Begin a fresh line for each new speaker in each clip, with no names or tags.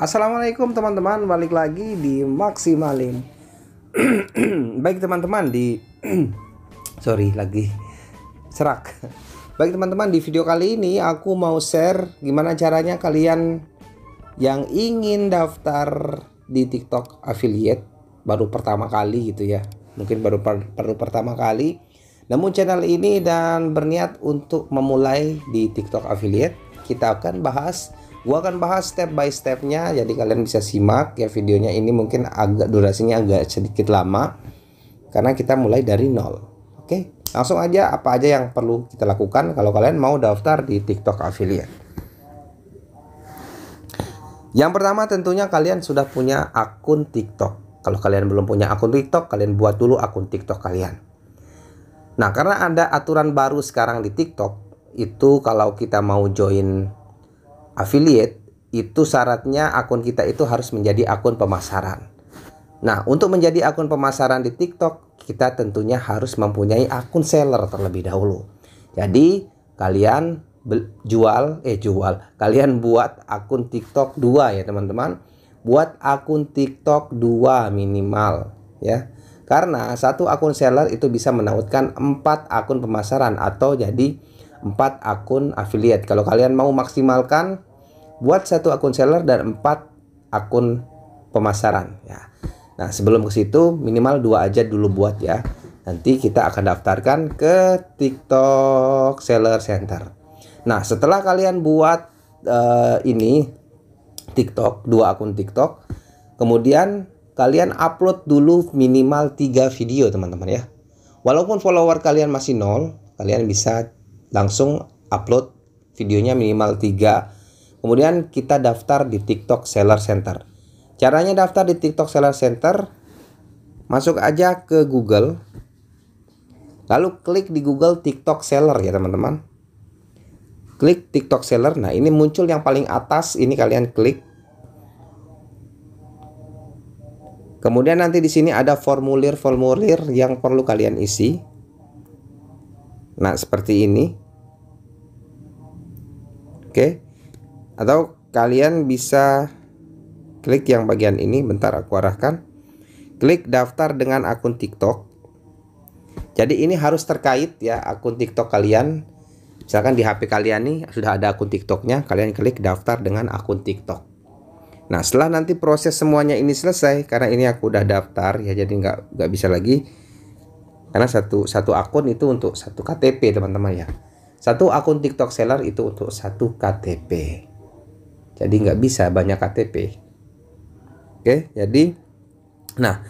Assalamualaikum teman-teman, balik lagi di Maksimalim. Baik teman-teman di sorry lagi serak. Baik teman-teman di video kali ini aku mau share gimana caranya kalian yang ingin daftar di TikTok affiliate baru pertama kali gitu ya. Mungkin baru per, baru pertama kali. Namun channel ini dan berniat untuk memulai di TikTok affiliate, kita akan bahas Gua akan bahas step by stepnya, jadi kalian bisa simak ya videonya ini mungkin agak durasinya agak sedikit lama karena kita mulai dari nol. Oke, langsung aja apa aja yang perlu kita lakukan kalau kalian mau daftar di TikTok Affiliate. Yang pertama tentunya kalian sudah punya akun TikTok. Kalau kalian belum punya akun TikTok, kalian buat dulu akun TikTok kalian. Nah, karena ada aturan baru sekarang di TikTok, itu kalau kita mau join affiliate itu syaratnya akun kita itu harus menjadi akun pemasaran. Nah, untuk menjadi akun pemasaran di TikTok, kita tentunya harus mempunyai akun seller terlebih dahulu. Jadi, kalian jual eh jual, kalian buat akun TikTok 2 ya, teman-teman. Buat akun TikTok 2 minimal ya. Karena satu akun seller itu bisa menautkan 4 akun pemasaran atau jadi 4 akun affiliate. Kalau kalian mau maksimalkan buat satu akun seller dan empat akun pemasaran ya. Nah, sebelum ke situ minimal dua aja dulu buat ya. Nanti kita akan daftarkan ke TikTok Seller Center. Nah, setelah kalian buat uh, ini TikTok, dua akun TikTok, kemudian kalian upload dulu minimal tiga video, teman-teman ya. Walaupun follower kalian masih nol, kalian bisa langsung upload videonya minimal tiga Kemudian kita daftar di TikTok Seller Center. Caranya daftar di TikTok Seller Center, masuk aja ke Google, lalu klik di Google TikTok Seller ya teman-teman. Klik TikTok Seller, nah ini muncul yang paling atas, ini kalian klik. Kemudian nanti di sini ada formulir-formulir yang perlu kalian isi. Nah, seperti ini. Oke. Okay atau kalian bisa klik yang bagian ini bentar aku arahkan klik daftar dengan akun TikTok jadi ini harus terkait ya akun TikTok kalian misalkan di HP kalian nih sudah ada akun TikToknya kalian klik daftar dengan akun TikTok nah setelah nanti proses semuanya ini selesai karena ini aku udah daftar ya jadi nggak nggak bisa lagi karena satu satu akun itu untuk satu KTP teman-teman ya satu akun TikTok seller itu untuk satu KTP jadi nggak bisa banyak KTP oke jadi nah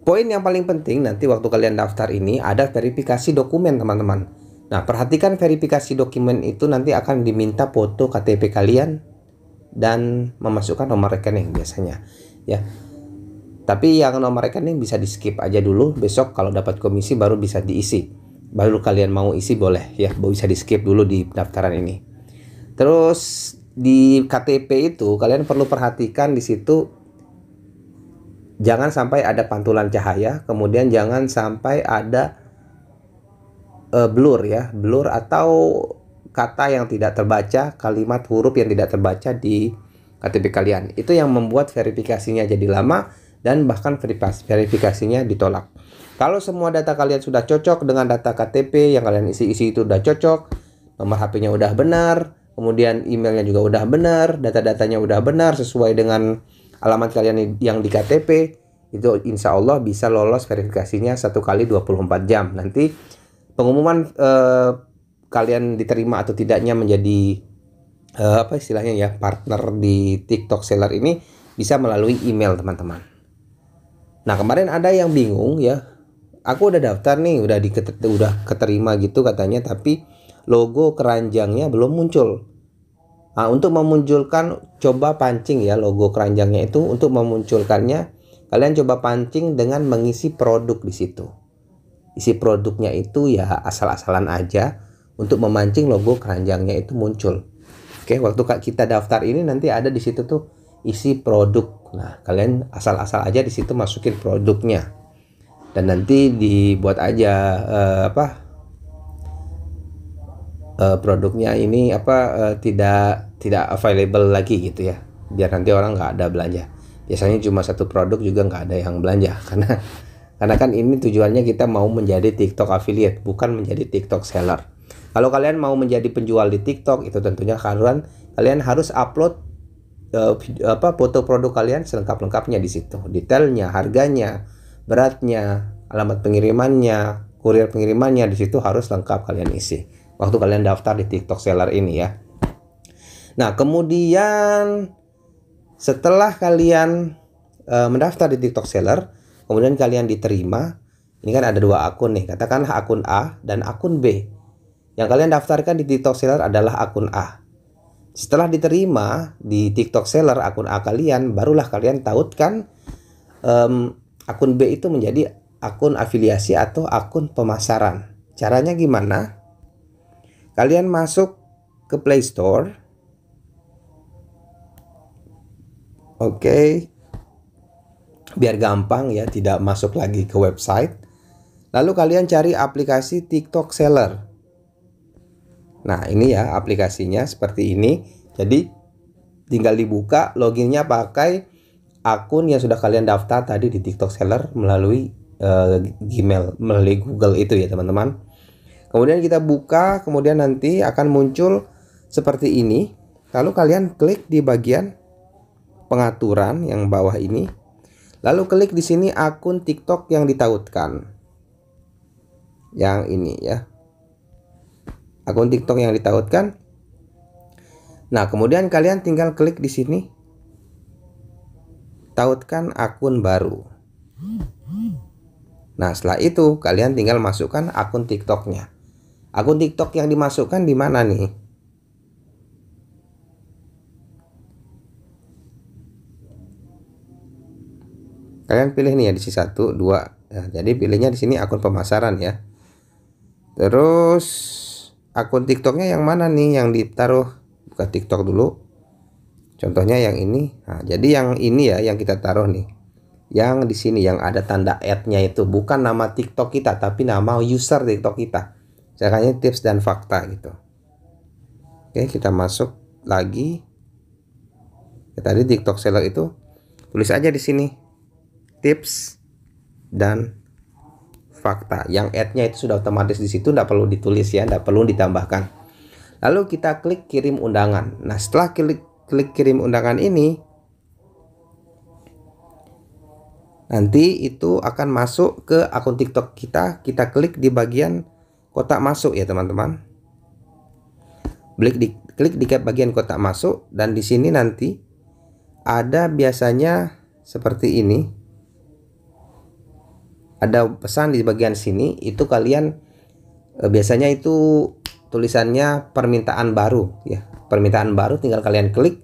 poin yang paling penting nanti waktu kalian daftar ini ada verifikasi dokumen teman-teman nah perhatikan verifikasi dokumen itu nanti akan diminta foto KTP kalian dan memasukkan nomor rekening biasanya ya tapi yang nomor rekening bisa di skip aja dulu besok kalau dapat komisi baru bisa diisi baru kalian mau isi boleh ya bisa di skip dulu di pendaftaran ini terus di KTP itu kalian perlu perhatikan di situ jangan sampai ada pantulan cahaya, kemudian jangan sampai ada uh, blur ya, blur atau kata yang tidak terbaca, kalimat huruf yang tidak terbaca di KTP kalian. Itu yang membuat verifikasinya jadi lama dan bahkan verifikasinya ditolak. Kalau semua data kalian sudah cocok dengan data KTP yang kalian isi-isi itu sudah cocok, nomor HP-nya udah benar, kemudian emailnya juga udah benar, data-datanya udah benar sesuai dengan alamat kalian yang di KTP, itu insya Allah bisa lolos verifikasinya satu kali 24 jam. Nanti pengumuman eh, kalian diterima atau tidaknya menjadi eh, apa istilahnya ya partner di TikTok seller ini bisa melalui email teman-teman. Nah kemarin ada yang bingung ya, aku udah daftar nih, udah di udah keterima gitu katanya, tapi logo keranjangnya belum muncul. Nah, untuk memunculkan coba pancing ya logo keranjangnya itu untuk memunculkannya kalian coba pancing dengan mengisi produk di situ. Isi produknya itu ya asal-asalan aja untuk memancing logo keranjangnya itu muncul. Oke, waktu kita daftar ini nanti ada di situ tuh isi produk. Nah, kalian asal-asal aja di situ masukin produknya. Dan nanti dibuat aja eh, apa uh, produknya ini apa uh, tidak tidak available lagi gitu ya biar nanti orang nggak ada belanja biasanya cuma satu produk juga nggak ada yang belanja karena karena kan ini tujuannya kita mau menjadi TikTok affiliate bukan menjadi TikTok seller kalau kalian mau menjadi penjual di TikTok itu tentunya kalian kalian harus upload uh, apa foto produk kalian selengkap-lengkapnya di situ detailnya harganya beratnya alamat pengirimannya kurir pengirimannya di situ harus lengkap kalian isi waktu kalian daftar di TikTok Seller ini ya. Nah, kemudian setelah kalian e, mendaftar di TikTok Seller, kemudian kalian diterima, ini kan ada dua akun nih, katakanlah akun A dan akun B. Yang kalian daftarkan di TikTok Seller adalah akun A. Setelah diterima di TikTok Seller akun A kalian, barulah kalian tautkan um, akun B itu menjadi akun afiliasi atau akun pemasaran. Caranya gimana? Kalian masuk ke Play Store. Oke. Okay. Biar gampang ya, tidak masuk lagi ke website. Lalu kalian cari aplikasi TikTok Seller. Nah, ini ya aplikasinya seperti ini. Jadi tinggal dibuka, loginnya pakai akun yang sudah kalian daftar tadi di TikTok Seller melalui uh, Gmail, melalui Google itu ya, teman-teman. Kemudian kita buka, kemudian nanti akan muncul seperti ini. Lalu kalian klik di bagian pengaturan yang bawah ini. Lalu klik di sini akun TikTok yang ditautkan. Yang ini ya. Akun TikTok yang ditautkan. Nah, kemudian kalian tinggal klik di sini. Tautkan akun baru. Nah, setelah itu kalian tinggal masukkan akun TikToknya. Akun TikTok yang dimasukkan di mana nih? Kalian pilih nih ya di sisi satu, dua. Ya, jadi pilihnya di sini akun pemasaran ya. Terus akun TikToknya yang mana nih yang ditaruh? Buka TikTok dulu. Contohnya yang ini. Nah, jadi yang ini ya yang kita taruh nih. Yang di sini yang ada tanda add nya itu bukan nama TikTok kita tapi nama user TikTok kita caranya tips dan fakta gitu oke kita masuk lagi ya, tadi TikTok seller itu tulis aja di sini tips dan fakta yang add nya itu sudah otomatis di situ tidak perlu ditulis ya tidak perlu ditambahkan lalu kita klik kirim undangan nah setelah klik klik kirim undangan ini nanti itu akan masuk ke akun TikTok kita kita klik di bagian kotak masuk ya teman-teman klik di klik di bagian kotak masuk dan di sini nanti ada biasanya seperti ini ada pesan di bagian sini itu kalian eh, biasanya itu tulisannya permintaan baru ya permintaan baru tinggal kalian klik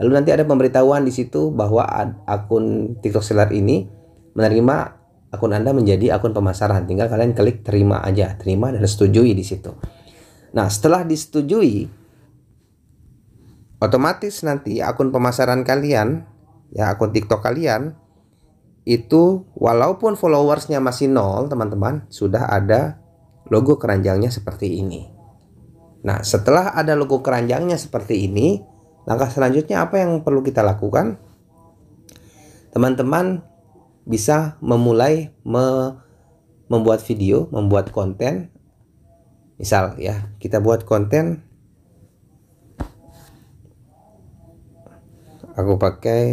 lalu nanti ada pemberitahuan di situ bahwa akun TikTok seller ini menerima akun Anda menjadi akun pemasaran. Tinggal kalian klik terima aja, terima dan setujui di situ. Nah, setelah disetujui, otomatis nanti akun pemasaran kalian, ya akun TikTok kalian, itu walaupun followersnya masih nol, teman-teman, sudah ada logo keranjangnya seperti ini. Nah, setelah ada logo keranjangnya seperti ini, langkah selanjutnya apa yang perlu kita lakukan? Teman-teman bisa memulai me membuat video, membuat konten. Misal ya, kita buat konten aku pakai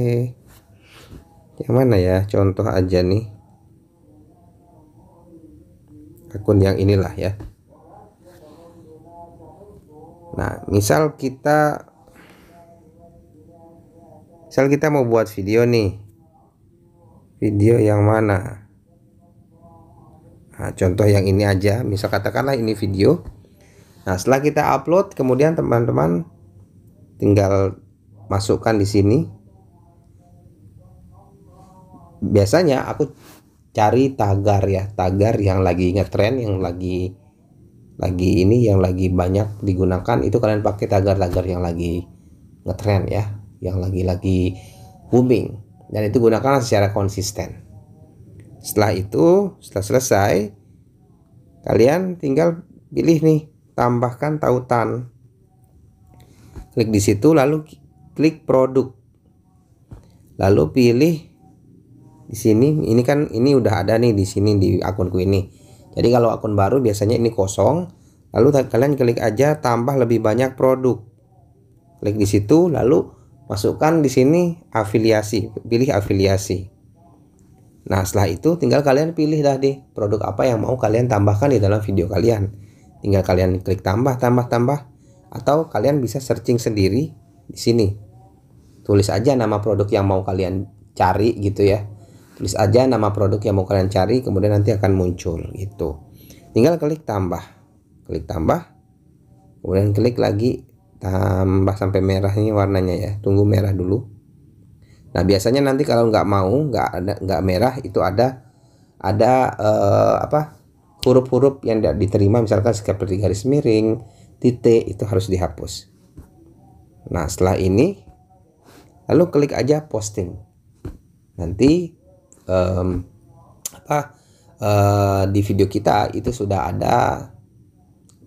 yang mana ya contoh aja nih akun yang inilah ya nah misal kita misal kita mau buat video nih video yang mana nah, contoh yang ini aja misal katakanlah ini video nah setelah kita upload kemudian teman-teman tinggal masukkan di sini biasanya aku cari tagar ya tagar yang lagi ngetren yang lagi lagi ini yang lagi banyak digunakan itu kalian pakai tagar-tagar yang lagi ngetren ya yang lagi-lagi booming dan itu gunakanlah secara konsisten. Setelah itu, setelah selesai, kalian tinggal pilih nih, tambahkan tautan. Klik di situ, lalu klik produk. Lalu pilih di sini, ini kan ini udah ada nih di sini di akunku ini. Jadi kalau akun baru biasanya ini kosong, lalu kalian klik aja tambah lebih banyak produk. Klik di situ, lalu masukkan di sini afiliasi pilih afiliasi nah setelah itu tinggal kalian pilih tadi produk apa yang mau kalian tambahkan di dalam video kalian tinggal kalian klik tambah tambah tambah atau kalian bisa searching sendiri di sini tulis aja nama produk yang mau kalian cari gitu ya tulis aja nama produk yang mau kalian cari kemudian nanti akan muncul gitu tinggal klik tambah klik tambah kemudian klik lagi tambah sampai merah ini warnanya ya tunggu merah dulu nah biasanya nanti kalau nggak mau nggak ada nggak merah itu ada ada eh, apa huruf-huruf yang tidak diterima misalkan seperti garis miring titik itu harus dihapus nah setelah ini lalu klik aja posting nanti um, apa uh, di video kita itu sudah ada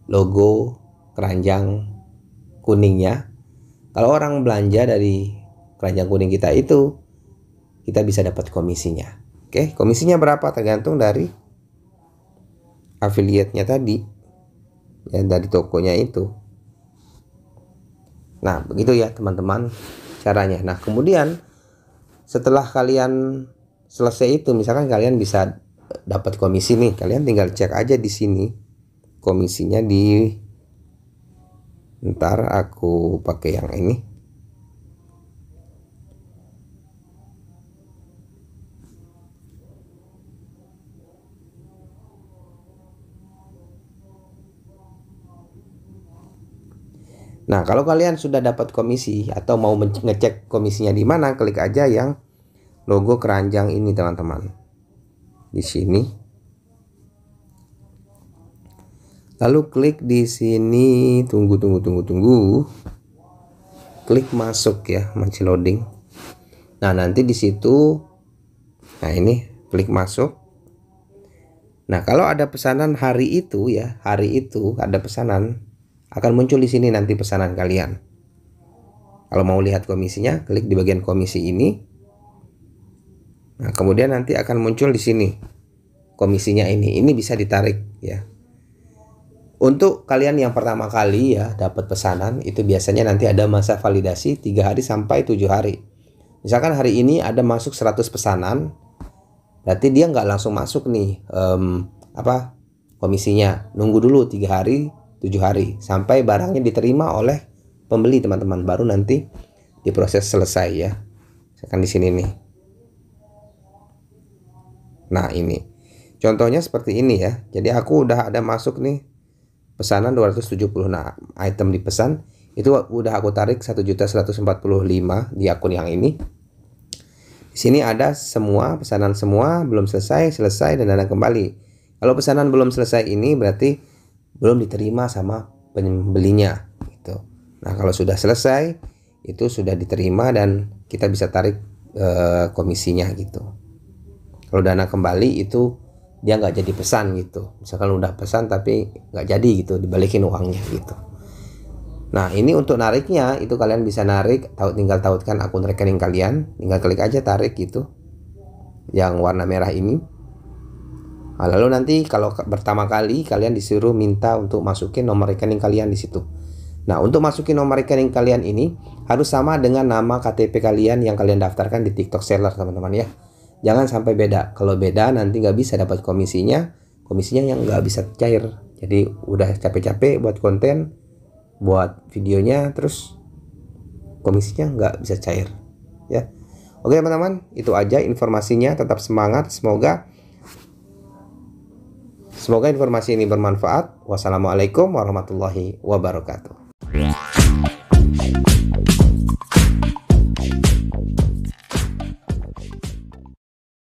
logo keranjang kuningnya. Kalau orang belanja dari keranjang kuning kita itu, kita bisa dapat komisinya. Oke, komisinya berapa tergantung dari affiliate-nya tadi. Ya, dari tokonya itu. Nah, begitu ya teman-teman caranya. Nah, kemudian setelah kalian selesai itu, misalkan kalian bisa dapat komisi nih, kalian tinggal cek aja di sini komisinya di ntar aku pakai yang ini Nah, kalau kalian sudah dapat komisi atau mau ngecek komisinya di mana, klik aja yang logo keranjang ini, teman-teman. Di sini. lalu klik di sini tunggu tunggu tunggu tunggu klik masuk ya masih loading nah nanti di situ nah ini klik masuk nah kalau ada pesanan hari itu ya hari itu ada pesanan akan muncul di sini nanti pesanan kalian kalau mau lihat komisinya klik di bagian komisi ini nah kemudian nanti akan muncul di sini komisinya ini ini bisa ditarik ya untuk kalian yang pertama kali ya dapat pesanan itu biasanya nanti ada masa validasi 3 hari sampai 7 hari. Misalkan hari ini ada masuk 100 pesanan, berarti dia nggak langsung masuk nih um, apa komisinya. Nunggu dulu 3 hari, 7 hari sampai barangnya diterima oleh pembeli teman-teman baru nanti diproses selesai ya. Misalkan di sini nih. Nah, ini. Contohnya seperti ini ya. Jadi aku udah ada masuk nih pesanan 276 nah, item dipesan itu udah aku tarik 1.145 di akun yang ini di sini ada semua pesanan semua belum selesai selesai dan dana kembali kalau pesanan belum selesai ini berarti belum diterima sama pembelinya gitu nah kalau sudah selesai itu sudah diterima dan kita bisa tarik e, komisinya gitu kalau dana kembali itu dia nggak jadi pesan gitu misalkan udah pesan tapi nggak jadi gitu dibalikin uangnya gitu nah ini untuk nariknya itu kalian bisa narik tahu tinggal tautkan akun rekening kalian tinggal klik aja tarik gitu yang warna merah ini nah, lalu nanti kalau pertama kali kalian disuruh minta untuk masukin nomor rekening kalian di situ nah untuk masukin nomor rekening kalian ini harus sama dengan nama KTP kalian yang kalian daftarkan di TikTok Seller teman-teman ya jangan sampai beda kalau beda nanti nggak bisa dapat komisinya komisinya yang nggak bisa cair jadi udah capek-capek buat konten buat videonya terus komisinya nggak bisa cair ya oke teman-teman itu aja informasinya tetap semangat semoga semoga informasi ini bermanfaat wassalamualaikum warahmatullahi wabarakatuh